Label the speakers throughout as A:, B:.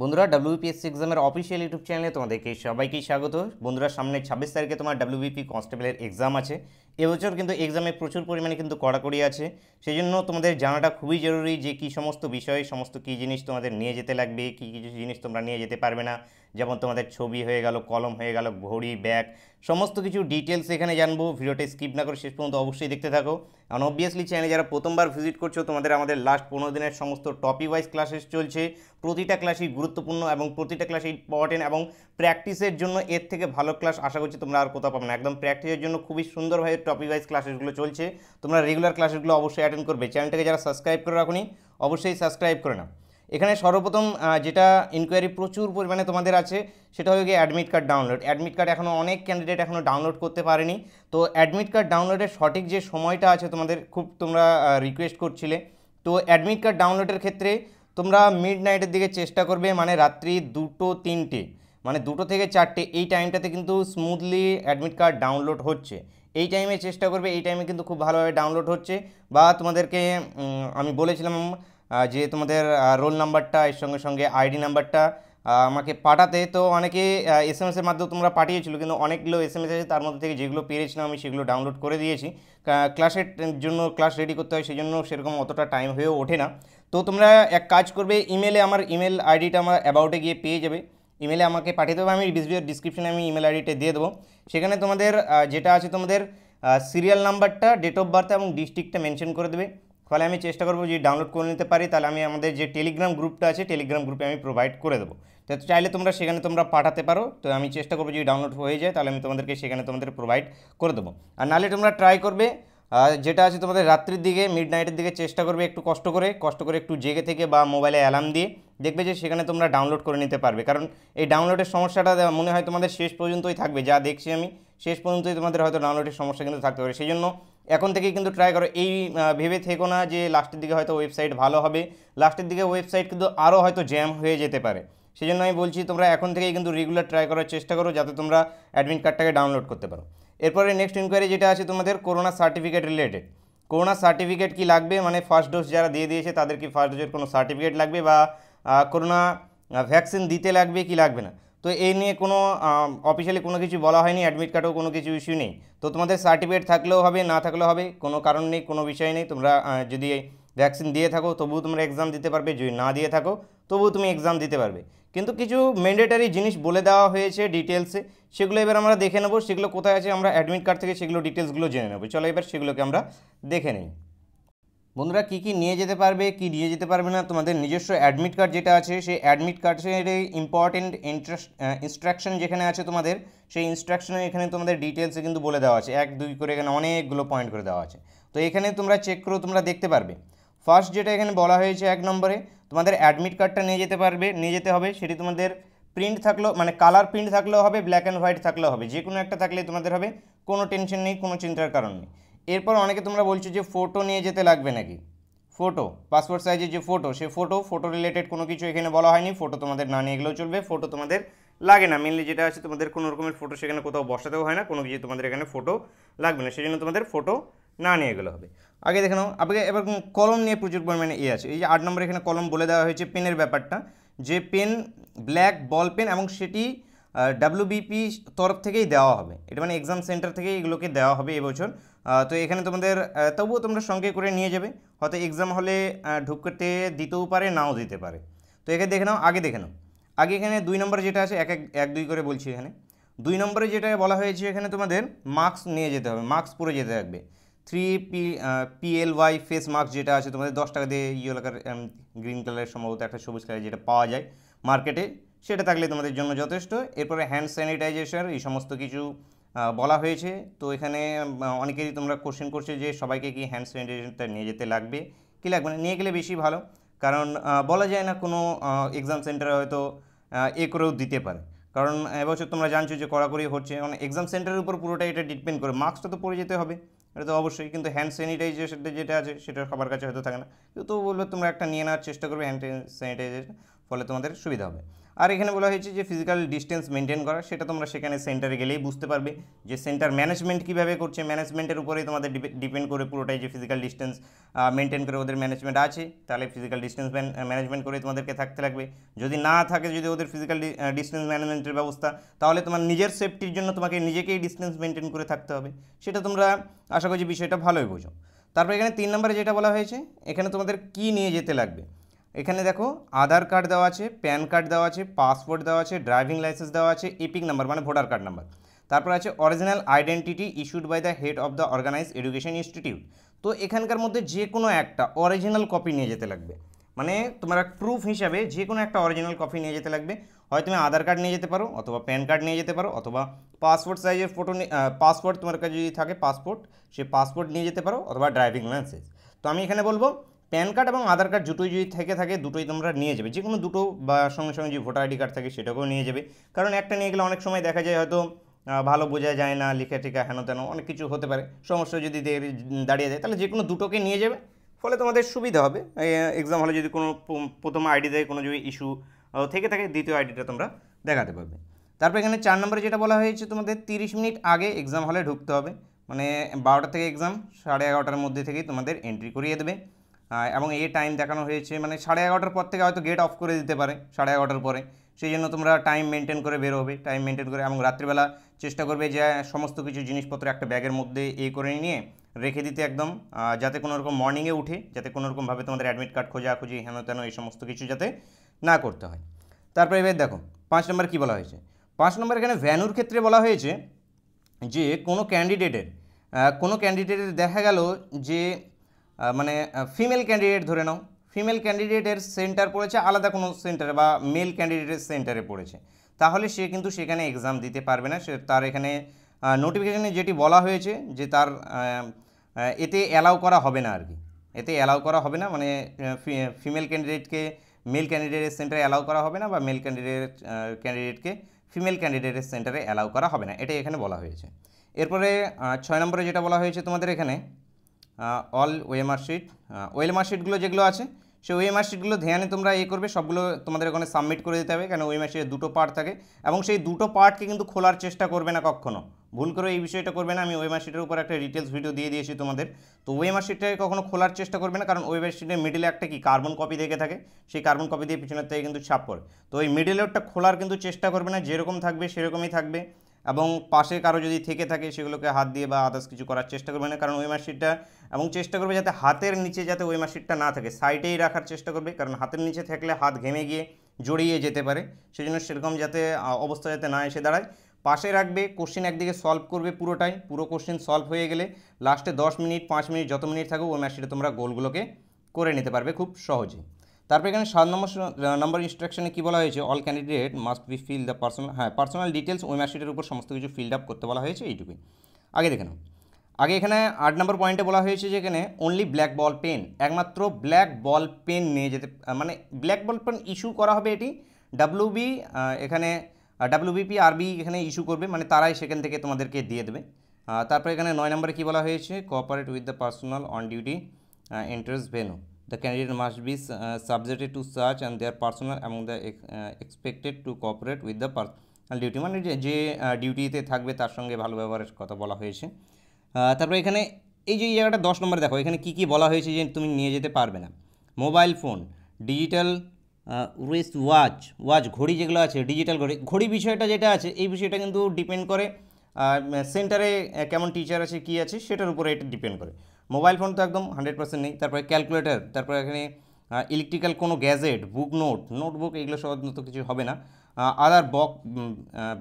A: বন্ধুরা ডাব্লিউপিএসসি এক্সামের official YouTube চ্যানেলে তোমাদেরকে সবাইকেই স্বাগত বন্ধুরা সামনে ছাব্বিশ তারিখে তোমার ডাব্লিউবিপি কনস্টেবলের এক্সাম আছে এবছর কিন্তু এক্সামে প্রচুর পরিমাণে কিন্তু কড়াকড়ি আছে সেই জন্য তোমাদের জানাটা খুবই জরুরি যে কী সমস্ত বিষয়ে সমস্ত কী জিনিস তোমাদের নিয়ে যেতে লাগবে কী কিছু জিনিস তোমরা নিয়ে যেতে পারবে না যেমন তোমাদের ছবি হয়ে গেল কলম হয়ে গেল ঘড়ি ব্যাগ সমস্ত কিছু ডিটেলস এখানে জানবো ভিডিওটা স্কিপ না করে শেষ পর্যন্ত অবশ্যই দেখতে থাকো কারণ অবভিয়াসলি চ্যানেলে যারা প্রথমবার ভিজিট করছো তোমাদের আমাদের লাস্ট পনেরো দিনের সমস্ত টপিক ওয়াইজ ক্লাসেস চলছে প্রতিটা ক্লাসই গুরুত্বপূর্ণ এবং প্রতিটা ক্লাসই ইম্পর্টেন্ট এবং প্র্যাকটিসের জন্য এর থেকে ভালো ক্লাস আশা করছি তোমরা আর কোথাও পাবে না একদম প্র্যাকটিসের জন্য খুবই সুন্দরভাবে টপিক ওয়াইজ ক্লাসেসগুলো চলছে তোমরা রেগুলার ক্লাসেসগুলো অবশ্যই অ্যাটেন্ড করবে চ্যানেলটাকে যারা সাবস্ক্রাইব করে রাখুনি অবশ্যই সাবস্ক্রাইব করে নাও এখানে সর্বপ্রথম যেটা ইনকোয়ারি প্রচুর পরিমাণে তোমাদের আছে সেটা হয়ে গিয়ে admit card download admit card এখনও অনেক ক্যান্ডিডেট এখনও ডাউনলোড করতে পারেনি তো অ্যাডমিট কার্ড ডাউনলোডের সঠিক যে সময়টা আছে তোমাদের খুব তোমরা রিকোয়েস্ট করছিলে তো অ্যাডমিট কার্ড ডাউনলোডের ক্ষেত্রে তোমরা মিড নাইটের দিকে চেষ্টা করবে মানে রাত্রি দুটো তিনটে মানে দুটো থেকে চারটে এই টাইমটাতে কিন্তু স্মুথলি অ্যাডমিট কার্ড ডাউনলোড হচ্ছে এই টাইমে চেষ্টা করবে এই টাইমে কিন্তু খুব ভালোভাবে ডাউনলোড হচ্ছে বা তোমাদেরকে আমি বলেছিলাম যে তোমাদের রোল নাম্বারটা এর সঙ্গে সঙ্গে আইডি নাম্বারটা আমাকে পাঠাতে তো অনেকে এস এম এসের মাধ্যমে তোমরা পাঠিয়েছিলো কিন্তু অনেকগুলো এস এম এস আছে তার মধ্যে থেকে যেগুলো পেরেছিলাম আমি সেগুলো ডাউনলোড করে দিয়েছি ক্লাসের জন্য ক্লাস রেডি করতে হয় সেই জন্য সেরকম অতটা টাইম হয়ে ওঠে না তো তোমরা এক কাজ করবে ইমেলে আমার ইমেল আইডিটা আমার অ্যাবাউটে গিয়ে পেয়ে যাবে ইমেলে আমাকে পাঠিয়ে দেবে আমি ভিডিওর ডিসক্রিপশানে আমি ইমেল আইডিটা দিয়ে দেবো সেখানে তোমাদের যেটা আছে তোমাদের সিরিয়াল নাম্বারটা ডেট অফ বার্থ এবং ডিস্ট্রিক্টটা মেনশন করে দেবে ফলে আমি চেষ্টা করবো যদি ডাউনলোড করে নিতে পারি তাহলে আমি আমাদের যে টেলিগ্রাম গ্রুপটা আছে টেলিগ্রাম গ্রুপে আমি প্রোভাইড করে দেবো তো চাইলে তোমরা সেখানে তোমরা পাঠাতে পারো তো আমি চেষ্টা করবো যদি ডাউনলোড হয়ে যায় তাহলে আমি তোমাদেরকে সেখানে তোমাদের প্রোভাইড করে দেবো আর নাহলে তোমরা ট্রাই করবে যেটা আছে তোমাদের রাত্রির দিকে মিড নাইটের দিকে চেষ্টা করবে একটু কষ্ট করে কষ্ট করে একটু জেগে থেকে বা মোবাইলে অ্যালার্ম দিয়ে দেখবে যে সেখানে তোমরা ডাউনলোড করে নিতে পারবে কারণ এই ডাউনলোডের সমস্যাটা মনে হয় তোমাদের শেষ পর্যন্তই থাকবে যা দেখছি আমি শেষ পর্যন্তই তোমাদের হয়তো ডাউনলোডের সমস্যা কিন্তু থাকতে পারে সেই জন্য এখন থেকে কিন্তু ট্রাই করো এই ভেবে থেকো না যে লাস্টের দিকে হয়তো ওয়েবসাইট ভালো হবে লাস্টের দিকে ওয়েবসাইট কিন্তু আরও হয়তো জ্যাম হয়ে যেতে পারে সেই জন্য আমি বলছি তোমরা এখন থেকেই কিন্তু রেগুলার ট্রাই করার চেষ্টা করো যাতে তোমরা অ্যাডমিট কার্ডটাকে ডাউনলোড করতে পারো এরপরে নেক্সট ইনকোয়ারি যেটা আছে তোমাদের corona certificate related corona certificate কি লাগবে মানে ফার্স্ট ডোজ যারা দিয়ে দিয়েছে তাদের কি ফার্স্ট ডোজের কোনো সার্টিফিকেট লাগবে বা করোনা ভ্যাকসিন দিতে লাগবে কি লাগবে না তো এই নিয়ে কোনো অফিসিয়ালি কোনো কিছু বলা হয়নি অ্যাডমিট কার্ডেও কোনো কিছু ইস্যু নেই তো তোমাদের সার্টিফিকেট থাকলেও হবে না থাকলেও হবে কোনো কারণ নেই কোনো বিষয় নেই তোমরা যদি ভ্যাকসিন দিয়ে থাকো তবুও তোমরা এক্সাম দিতে পারবে যদি না দিয়ে থাকো তবুও তুমি এক্সাম দিতে পারবে কিন্তু কিছু ম্যান্ডেটারি জিনিস বলে দেওয়া হয়েছে ডিটেলসে সেগুলো এবার আমরা দেখে নেবো সেগুলো কোথায় আছে আমরা অ্যাডমিট কার্ড থেকে সেগুলো ডিটেলসগুলো জেনে নেবো চলো এবার সেগুলোকে আমরা দেখে নিই বন্ধুরা কি কি নিয়ে যেতে পারবে কি নিয়ে যেতে পারবে না তোমাদের নিজস্ব অ্যাডমিট কার্ড যেটা আছে সেই অ্যাডমিট কার্ডের ইম্পর্টেন্ট ইনস্ট্রাকশন যেখানে আছে তোমাদের সেই ইনস্ট্রাকশনে এখানে তোমাদের ডিটেলসে কিন্তু বলে দেওয়া আছে এক দুই করে এখানে অনেকগুলো পয়েন্ট করে দেওয়া আছে তো এখানে তোমরা চেক করেও তোমরা দেখতে পারবে ফার্স্ট যেটা এখানে বলা হয়েছে এক নম্বরে তোমাদের অ্যাডমিট কার্ডটা নিয়ে যেতে পারবে নিয়ে যেতে হবে সেটি তোমাদের প্রিন্ট থাকলেও মানে কালার প্রিন্ট থাকলেও হবে ব্ল্যাক অ্যান্ড হোয়াইট থাকলেও হবে যে কোনো একটা থাকলে তোমাদের হবে কোনো টেনশন নেই কোনো চিন্তার কারণ নেই এরপর অনেকে তোমরা বলছো যে ফটো নিয়ে যেতে লাগবে নাকি ফটো পাসপোর্ট সাইজের যে ফটো সে ফটো ফটো রিলেটেড কোনো কিছু এখানে বলা হয়নি ফটো তোমাদের না নিয়ে গেলেও চলবে ফটো তোমাদের লাগে না মেনলি যেটা আছে তোমাদের কোনো রকমের ফটো সেখানে কোথাও বসাতেও হয় না কোনো কিছু তোমাদের এখানে ফটো লাগবে না সেই জন্য তোমাদের ফটো না নিয়ে গেলে হবে আগে দেখে নাও আগে এবার কলম নিয়ে প্রচুর পরিমাণে এ ইয়ে আছে এই যে আট নম্বর এখানে কলম বলে দেওয়া হয়েছে পেনের ব্যাপারটা যে পেন ব্ল্যাক বল পেন এবং সেটি ডাব্লিউবিপি তরফ থেকেই দেওয়া হবে এটা মানে এক্সাম সেন্টার থেকে এগুলোকে দেওয়া হবে এবছর তো এখানে তোমাদের তবুও তোমরা সঙ্গে করে নিয়ে যাবে হয়তো এক্সাম হলে ঢুকতে দিতেও পারে নাও দিতে পারে তো এখানে দেখে নাও আগে দেখে নাও আগে এখানে দুই নম্বরে যেটা আছে এক এক এক দুই করে বলছি এখানে দুই নম্বরে যেটা বলা হয়েছে এখানে তোমাদের মাস্ক নিয়ে যেতে হবে মাস্ক পরে যেতে থাকবে three P P L Y face mask যেটা আছে তোমাদের দশ টাকা দিয়ে ইয়েলাকার কালার গ্রিন কালারের সম্ভবত একটা সবুজ কালার যেটা পাওয়া যায় মার্কেটে সেটা থাকলে তোমাদের জন্য যথেষ্ট এরপরে হ্যান্ড স্যানিটাইজেশন এই সমস্ত কিছু বলা হয়েছে তো এখানে অনেকেরই তোমরা কোশ্চেন করছে যে সবাইকে কি হ্যান্ড স্যানিটাইজেশনটা নিয়ে যেতে লাগবে কি লাগবে না নিয়ে গেলে বেশি ভালো কারণ বলা যায় না কোনো এক্সাম সেন্টার হয়তো এ করেও দিতে পারে কারণ এবছর তোমরা জানছো যে কড়াকড়ি হচ্ছে মানে এক্সাম সেন্টারের উপর পুরোটা এটা ডিপেন্ড করে মাস্কটা তো পরে যেতে হবে এটা তো অবশ্যই কিন্তু হ্যান্ড স্যানিটাইজেশনটা যেটা আছে সেটা সবার কাছে হয়তো থাকে না কিন্তু তো বলবে তোমরা একটা নিয়ে নেওয়ার চেষ্টা করবে হ্যান্ড স্যানিটাইজেশন ফলে তোমাদের সুবিধা হবে আর এখানে বলা হয়েছে যে ফিজিক্যাল ডিস্টেন্স মেনটেন করা সেটা তোমরা সেখানে সেন্টারে গেলেই বুঝতে পারবে যে সেন্টার ম্যানেজমেন্ট কীভাবে করছে ম্যানেজমেন্টের উপরেই তোমাদের ডিপেন্ড করে পুরোটাই যে ফিজিক্যাল ডিস্টেন্স মেনটেন করে ওদের ম্যানেজমেন্ট আছে তাহলে ফিজিক্যাল ডিস্টেন্স ম্যানেজমেন্ট করে তোমাদেরকে থাকতে লাগবে যদি না থাকে যদি ওদের ফিজিক্যাল ডিস্টেন্স ম্যানেজমেন্টের ব্যবস্থা তাহলে তোমার নিজের সেফটির জন্য তোমাকে নিজেকেই ডিস্টেন্স মেনটেন করে থাকতে হবে সেটা তোমরা আশা করছি বিষয়টা ভালোই বোঝো তারপর এখানে তিন নম্বরে যেটা বলা হয়েছে এখানে তোমাদের কি নিয়ে যেতে লাগবে এখানে দেখো আধার কার্ড দেওয়া আছে প্যান কার্ড দেওয়া আছে পাসপোর্ট দেওয়া আছে ড্রাইভিং লাইসেন্স দেওয়া আছে এপিক নাম্বার মানে ভোটার কার্ড নাম্বার তারপর আছে original identity issued by the head of the organise education institute তো এখানকার মধ্যে যে কোনো একটা অরিজিনাল কপি নিয়ে যেতে লাগবে মানে তোমার প্রুফ হিসাবে যে কোনো একটা অরিজিনাল কপি নিয়ে যেতে লাগবে হয় তুমি আধার কার্ড নিয়ে যেতে পারো অথবা প্যান কার্ড নিয়ে যেতে পারো অথবা পাসপোর্ট সাইজের ফটো পাসপোর্ট তোমার কাছে যদি থাকে পাসপোর্ট সে পাসপোর্ট নিয়ে যেতে পারো অথবা ড্রাইভিং লাইসেন্স তো আমি এখানে বলবো প্যান কার্ড এবং আধার কার্ড দুটোই যদি থেকে থাকে দুটোই তোমরা নিয়ে যাবে যে কোনো দুটো বা সঙ্গে সঙ্গে যদি ভোটার আইডি কার্ড থাকে সেটাকেও নিয়ে যাবে কারণ একটা নিয়ে গেলে অনেক সময় দেখা যায় হয়তো ভালো বোঝা যায় না লেখা টেখা হেন তেন অনেক কিছু হতে পারে সমস্যা যদি দাঁড়িয়ে যায় তাহলে যে কোনো দুটোকে নিয়ে যাবে ফলে তোমাদের সুবিধা হবে এক্সাম হলে যদি কোনো প্রথম দেয় কোনো যদি ইস্যু থেকে থাকে দ্বিতীয় আইডিটা তোমরা দেখাতে পারবে তারপর এখানে চার নম্বরে যেটা বলা হয়েছে তোমাদের তিরিশ মিনিট আগে এক্সাম হলে ঢুকতে হবে মানে বারোটা থেকে এক্সাম সাড়ে এগারোটার মধ্যে থেকেই তোমাদের এন্ট্রি করিয়ে দেবে এবং এ টাইম দেখানো হয়েছে মানে সাড়ে এগারোটার পর থেকে হয়তো গেট অফ করে দিতে পারে সাড়ে এগারোটার পরে সেই জন্য তোমরা টাইম মেনটেন করে বেরোবে টাইম মেনটেন করে এবং রাত্রিবেলা চেষ্টা করবে যে সমস্ত কিছু জিনিসপত্র একটা ব্যাগের মধ্যে এ করে নিয়ে রেখে দিতে একদম যাতে কোনো রকম মর্নিংয়ে উঠে যাতে কোনো রকমভাবে তোমাদের অ্যাডমিট কার্ড খোঁজাখুঁজি হেন তেন এই সমস্ত কিছু যাতে না করতে হয় তারপরে এবার দেখো পাঁচ নম্বর কী বলা হয়েছে পাঁচ নম্বর এখানে ভ্যানুর ক্ষেত্রে বলা হয়েছে যে কোনো ক্যান্ডিডেটের কোনো ক্যান্ডিডেটের দেখা গেল যে মানে ফিমেল ক্যান্ডিডেট ধরে নাও ফিমেল ক্যান্ডিডেটের সেন্টার পড়েছে আলাদা কোনো সেন্টারে বা মেল ক্যান্ডিডেটের সেন্টারে পড়েছে তাহলে সে কিন্তু সেখানে এক্সাম দিতে পারবে না সে তার এখানে নোটিফিকেশানে যেটি বলা হয়েছে যে তার এতে অ্যালাউ করা হবে না আর কি এতে অ্যালাউ করা হবে না মানে ফিমেল ক্যান্ডিডেটকে মেল ক্যান্ডিডেটের সেন্টারে অ্যালাউ করা হবে না বা মেল ক্যান্ডিডেট ক্যান্ডিডেটকে ফিমেল ক্যান্ডিডেটের সেন্টারে অ্যালাউ করা হবে না এটাই এখানে বলা হয়েছে এরপরে ছয় নম্বরে যেটা বলা হয়েছে তোমাদের এখানে অল ওয়েমার শিট ওয়েলমার শিটগুলো যেগুলো আছে সেই ওয়েমার শিটগুলো ধ্যানে তোমরা এ করবে সবগুলো তোমাদের ওখানে সাবমিট করে দিতে হবে কেন ওয়েমার শিটের দুটো পার্ট থাকে এবং সেই দুটো পার্টকে কিন্তু খোলার চেষ্টা করবে না কখনো ভুল করে এই বিষয়টা করবে না আমি ওয়েমার শিটের উপর একটা ডিটেলস ভিডিও দিয়ে দিয়েছি তোমাদের তো ওয়েমার শিটটাকে কখনো খোলার চেষ্টা করবে না কারণ ওয়েমার শিটের মিডিলে একটা কি কার্বন কপি দেখে থাকে সেই কার্বন কপি দিয়ে পিছনের থেকে কিন্তু ছাপ পড়ে তো ওই মিডিলেরটা খোলার কিন্তু চেষ্টা করবে না যেরকম থাকবে সেরকমই থাকবে এবং পাশে কারো যদি থেকে থাকে সেগুলোকে হাত দিয়ে বা আদার্স কিছু করার চেষ্টা করবে না কারণ ওই মার্কশিটটা এবং চেষ্টা করবে যাতে হাতের নিচে যাতে ওই মার্কশিটটা না থাকে সাইডেই রাখার চেষ্টা করবে কারণ হাতের নিচে থাকলে হাত ঘেমে গিয়ে জড়িয়ে যেতে পারে সেজন্য সেরকম যাতে অবস্থা যাতে না এসে দাঁড়ায় পাশে রাখবে কোশ্চেন একদিকে সলভ করবে পুরোটাই পুরো কোশ্চেন সলভ হয়ে গেলে লাস্টে দশ মিনিট পাঁচ মিনিট যত মিনিট থাকবে ওই মার্কশিটে তোমরা গোলগুলোকে করে নিতে পারবে খুব সহজেই তারপর এখানে সাত নম্বর নম্বর ইনস্ট্রাকশনে কী বলা হয়েছে all candidate must be fill the personal হ্যাঁ পার্সোনাল ডিটেলস ওয়েমার্কশিটের উপর সমস্ত কিছু ফিল্ড আপ করতে বলা হয়েছে এইটুকুই আগে দেখে আগে এখানে আট নম্বর পয়েন্টে বলা হয়েছে যে এখানে অনলি ব্ল্যাক বল পেন একমাত্র ব্ল্যাক বল পেন নিয়ে যেতে মানে ব্ল্যাক বল পেন ইস্যু করা হবে এটি ডাব্লিউবি এখানে ডাব্লিউবিপি আরবি এখানে ইস্যু করবে মানে তারাই সেখান থেকে তোমাদেরকে দিয়ে দেবে তারপরে এখানে নয় নম্বরে কী বলা হয়েছে cooperate with the personal on duty entrance venue The candidate must be uh, subjected to search and their personal among the uh, expected to cooperate with the personal duty মানে যে ডিউটিতে uh, থাকবে তার সঙ্গে ভালো ব্যবহারের কথা বলা হয়েছে তারপরে এখানে এই যে জায়গাটা দশ নম্বরে দেখো এখানে কি কি বলা হয়েছে যে তুমি নিয়ে যেতে পারবে না mobile phone digital wrist watch watch ঘড়ি যেগুলো আছে ডিজিটাল ঘড়ি ঘড়ি বিষয়টা যেটা আছে এই বিষয়টা কিন্তু ডিপেন্ড করে সেন্টারে কেমন টিচার আছে কি আছে সেটার উপরে এটা ডিপেন্ড করে মোবাইল ফোন তো একদম হান্ড্রেড পার্সেন্ট নেই তারপরে ক্যালকুলেটার তারপরে এখানে ইলেকট্রিক্যাল কোনো গ্যাজেট বুক নোট নোটবুক এগুলো সব তো কিছু হবে না আদার বক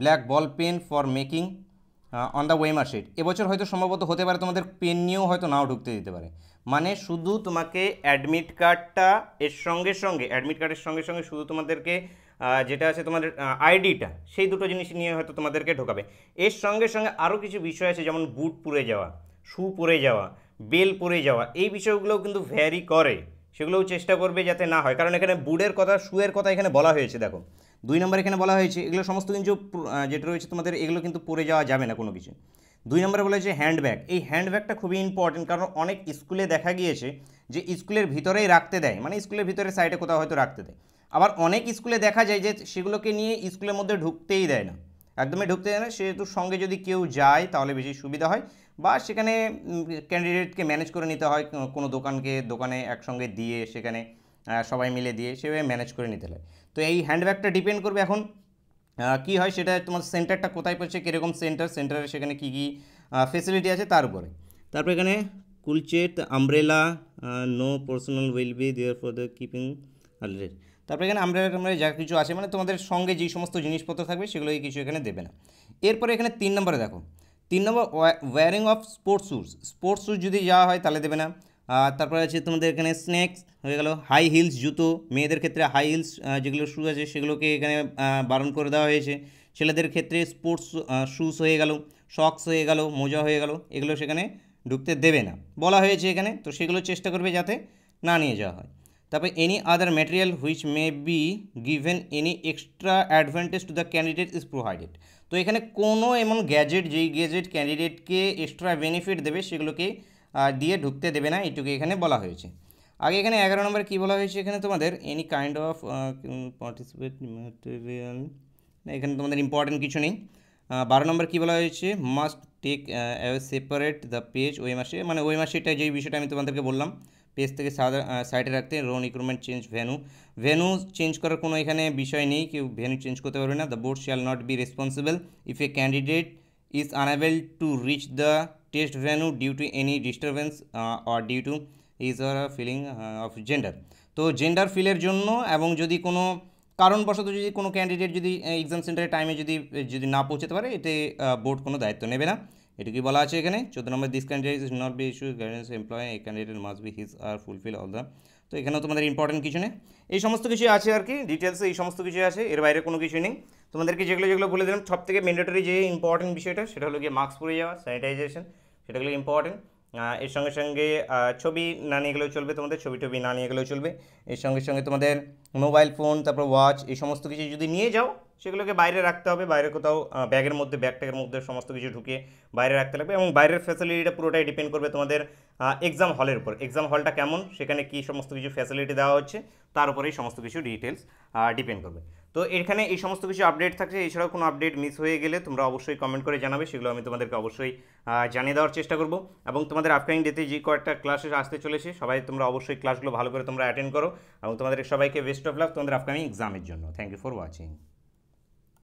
A: black ball pen for making on the OMR sheet এবছর হয়তো সম্ভবত হতে পারে তোমাদের পেন নিয়েও হয়তো নাও ঢুকতে দিতে পারে মানে শুধু তোমাকে অ্যাডমিট কার্ডটা এর সঙ্গে সঙ্গে অ্যাডমিট কার্ডের সঙ্গে সঙ্গে শুধু তোমাদেরকে যেটা আছে তোমাদের আইডিটা সেই দুটো জিনিস নিয়ে হয়তো তোমাদেরকে ঢোকাবে এর সঙ্গে সঙ্গে আরও কিছু বিষয় আছে যেমন বুট পুড়ে যাওয়া শু পরে যাওয়া বেল পরে যাওয়া এই বিষয়গুলোও কিন্তু ভ্যারি করে সেগুলোও চেষ্টা করবে যাতে না হয় কারণ এখানে বুডের কথা শুয়ের কথা এখানে বলা হয়েছে দেখো দুই নম্বর এখানে বলা হয়েছে এগুলো সমস্ত কিছু যেটা রয়েছে তোমাদের এগুলো কিন্তু পরে যাওয়া যাবে না কোনো কিছু দুই নম্বরে বলেছে হ্যান্ডব্যাগ এই হ্যান্ডব্যাগটা খুবই ইম্পর্টেন্ট কারণ অনেক স্কুলে দেখা গিয়েছে যে স্কুলের ভিতরেই রাখতে দেয় মানে স্কুলের ভিতরে সাইডে কোথাও হয়তো রাখতে দেয় আবার অনেক স্কুলে দেখা যায় যে সেগুলোকে নিয়ে স্কুলের মধ্যে ঢুকতেই দেয় না একদমই ঢুকতে দেয় না সেহেতু সঙ্গে যদি কেউ যায় তাহলে বেশি সুবিধা হয় বা সেখানে ক্যান্ডিডেটকে ম্যানেজ করে নিতে হয় কোনো দোকানকে দোকানে একসঙ্গে দিয়ে সেখানে সবাই মিলে দিয়ে সেভাবে ম্যানেজ করে নিতে হয় তো এই হ্যান্ডব্যাগটা ডিপেন্ড করবে এখন কি হয় সেটা তোমার সেন্টারটা কোথায় পড়ছে কীরকম সেন্টার সেন্টারে সেখানে কি কী ফেসিলিটি আছে তার উপরে তারপর এখানে কুলচেট umbrella no personal will be there for the keeping already তারপরে এখানে আমরা আমরা যা কিছু আছে মানে তোমাদের সঙ্গে যে সমস্ত জিনিসপত্র থাকবে সেগুলোই কিছু এখানে দেবে না এরপরে এখানে তিন নম্বরে দেখো তিন নম্বর wearing of sports shoes sports shoes যদি যাওয়া হয় তাহলে দেবে না তারপরে আছে তোমাদের এখানে স্ন্যাক্স হয়ে গেল হাই হিলস জুতো মেয়েদের ক্ষেত্রে হাই হিলস যেগুলো শ্যু আছে সেগুলোকে এখানে বারণ করে দেওয়া হয়েছে ছেলেদের ক্ষেত্রে স্পোর্টস শ্যুজ হয়ে গেল সক্স হয়ে গেল মোজা হয়ে গেল এগুলো সেখানে ঢুকতে দেবে না বলা হয়েছে এখানে তো সেগুলো চেষ্টা করবে যাতে না নিয়ে যাওয়া হয় তারপরে any other material which may be given any extra advantage to the candidate is provided তো এখানে কোনো এমন গ্যাজেট যেই গ্যাজেট ক্যান্ডিডেটকে এক্সট্রা বেনিফিট দেবে সেগুলোকে দিয়ে ঢুকতে দেবে না এটুকু এখানে বলা হয়েছে আগে এখানে এগারো নম্বর কী বলা হয়েছে এখানে তোমাদের any kind of participate material এখানে তোমাদের ইম্পর্টেন্ট কিছু নেই বারো নম্বর কী বলা হয়েছে must take separate the page ওই মাসে মানে ওই মাসে এটা যেই বিষয়টা আমি তোমাদেরকে বললাম পেজ সাদা সাইডে রাখতে রোন recruitment change venue venue change করার কোনো এখানে বিষয় নেই কেউ ভ্যানু চেঞ্জ করতে পারবে না the board shall not be responsible if a candidate is unable to reach the test venue due to any disturbance or due to is are filling of gender তো জেন্ডার ফিলের জন্য এবং যদি কোনো কারণবশত যদি কোনো ক্যান্ডিডেট যদি এক্সাম সেন্টারের টাইমে যদি যদি না পৌঁছাতে পারে এতে বোর্ড uh, কোনো দায়িত্ব নেবে না এটা কি বলা আছে এখানে চোদ্দ নম্বর this candidate is not be issue guidance employ এই candidate must be his are fulfil all the তো এখানেও তোমাদের ইম্পর্টেন্ট কিছু নেই এই সমস্ত কিছু আছে আর কি ডিটেলসে এই সমস্ত কিছু আছে এর বাইরে কোনো কিছু নেই তোমাদেরকে যেগুলো যেগুলো বলে দিলাম সব থেকে ম্যান্ডেটরি যে ইম্পর্টেন্ট বিষয়টা সেটা হলো গিয়ে মাস্ক পরে যাওয়া স্যানিটাইজেশন সেটাগুলো ইম্পর্টেন্ট এর সঙ্গে সঙ্গে ছবি না নিয়ে গেলেও চলবে তোমাদের ছবি টবি না নিয়ে গেলেও চলবে এর সঙ্গে সঙ্গে তোমাদের মোবাইল ফোন তারপর ওয়াচ এই সমস্ত কিছু যদি নিয়ে যাও সেগুলোকে বাইরে রাখতে হবে বাইরে কোথাও ব্যাগের মধ্যে ব্যাগ ট্যাগের মধ্যে সমস্ত কিছু ঢুকে বাইরে রাখতে লাগবে এবং বাইরের ফ্যাসিলিটিটা পুরোটাই ডিপেন্ড করবে তোমাদের এক্সাম হলের উপর এক্সাম হলটা কেমন সেখানে কি সমস্ত কিছু ফ্যাসিলিটি দেওয়া হচ্ছে তার উপরেই সমস্ত কিছু ডিটেলস ডিপেন্ড করবে তো এখানে এই সমস্ত কিছু আপডেট থাকছে এছাড়াও কোনো আপডেট মিস হয়ে গেলে তোমরা অবশ্যই কমেন্ট করে জানাবে সেগুলো আমি তোমাদেরকে অবশ্যই জানিয়ে দেওয়ার চেষ্টা করব এবং তোমাদের আপকামিং ডেতে যে কয়েকটা ক্লাসে আসতে চলেছে সবাই তোমরা অবশ্যই ক্লাসগুলো ভালো করে তোমরা অ্যাটেন্ড করো এবং তোমাদের সবাইকে বেস্ট অফ লাভ তোমাদের আপকামিং এক্সামের জন্য থ্যাংক ইউ ফর ওয়াচিং